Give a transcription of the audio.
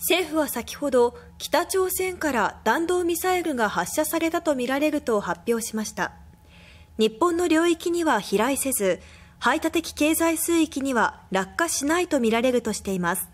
政府は先ほど北朝鮮から弾道ミサイルが発射されたとみられると発表しました日本の領域には飛来せず排他的経済水域には落下しないとみられるとしています